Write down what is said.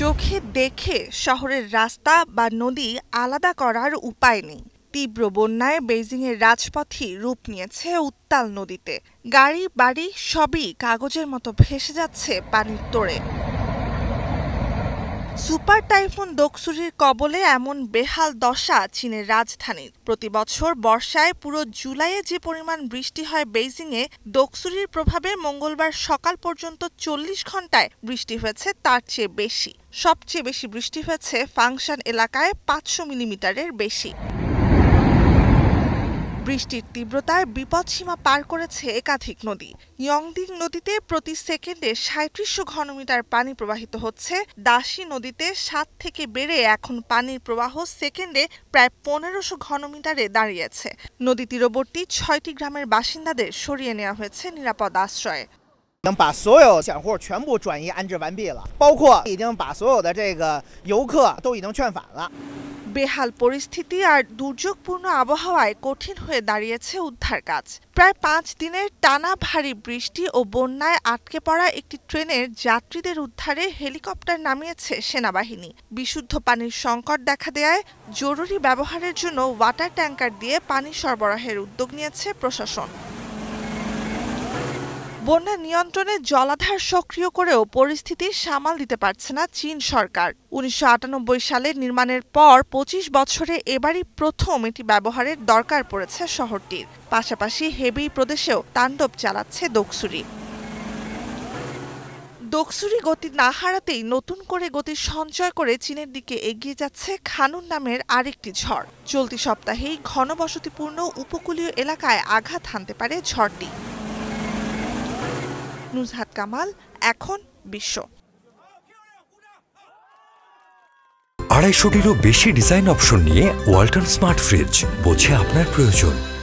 চোখে দেখে শহরের রাস্তা বা নদী আলাদা করার উপায় নেই তীব্র বন্যায় বেইজিংয়ের রাজপথই রূপ নিয়েছে উত্তাল নদীতে গাড়ি বাড়ি সবই কাগজের মতো ভেসে যাচ্ছে পানির তোড়ে সুপার টাইফুন দোকসুরির কবলে এমন বেহাল দশা চীনের রাজধানীর প্রতি বছর বর্ষায় পুরো জুলাইয়ে যে পরিমাণ বৃষ্টি হয় বেইজিংয়ে দোকসুরির প্রভাবে মঙ্গলবার সকাল পর্যন্ত চল্লিশ ঘন্টায় বৃষ্টি হয়েছে তার চেয়ে বেশি সবচেয়ে বেশি বৃষ্টি হয়েছে ফাংশন এলাকায় পাঁচশো মিলিমিটারের বেশি বৃষ্টির তীব্রতায় বিপদসীমা পার করেছে একাধিক নদী ইয়ংদিং নদীতে প্রতি সেকেন্ডে সাঁত্রিশশো ঘনমিটার পানি প্রবাহিত হচ্ছে দাসী নদীতে সাত থেকে বেড়ে এখন পানির প্রবাহ সেকেন্ডে প্রায় পনেরোশো ঘনমিটারে দাঁড়িয়েছে নদী তীরবর্তী ছয়টি গ্রামের বাসিন্দাদের সরিয়ে নেওয়া হয়েছে নিরাপদ আশ্রয়ে 已经把所有散户全部转移安置完毕了，包括已经把所有的这个游客都已经劝返了。বেহাল পরিস্থিতি আর দুর্যোগপূর্ণ আবহাওয়ায় কঠিন হয়ে দাঁড়িয়েছে উদ্ধার কাজ প্রায় পাঁচ দিনের টানা ভারী বৃষ্টি ও বন্যায় আটকে পড়া একটি ট্রেনের যাত্রীদের উদ্ধারে হেলিকপ্টার নামিয়েছে সেনাবাহিনী বিশুদ্ধ পানির সংকট দেখা দেয়ায় জরুরি ব্যবহারের জন্য ওয়াটার ট্যাঙ্কার দিয়ে পানি সরবরাহের উদ্যোগ নিয়েছে প্রশাসন বন্যা নিয়ন্ত্রণে জলাধার সক্রিয় করেও পরিস্থিতি সামাল দিতে পারছে না চীন সরকার উনিশশো সালে নির্মাণের পর ২৫ বছরে এবারই প্রথম এটি ব্যবহারের দরকার পড়েছে শহরটির পাশাপাশি হেবি প্রদেশেও তাণ্ডব চালাচ্ছে দোকসুরি দক্ষুরি গতি না হারাতেই নতুন করে গতি সঞ্চয় করে চীনের দিকে এগিয়ে যাচ্ছে খানুন নামের আরেকটি ঝড় চলতি সপ্তাহেই ঘনবসতিপূর্ণ উপকূলীয় এলাকায় আঘাত হানতে পারে ঝড়টি নুজহাত কামাল এখন বিশ্ব আড়াইশোটিরও বেশি ডিজাইন অপশন নিয়ে ওয়াল্টন স্মার্ট ফ্রিজ বোঝে আপনার প্রয়োজন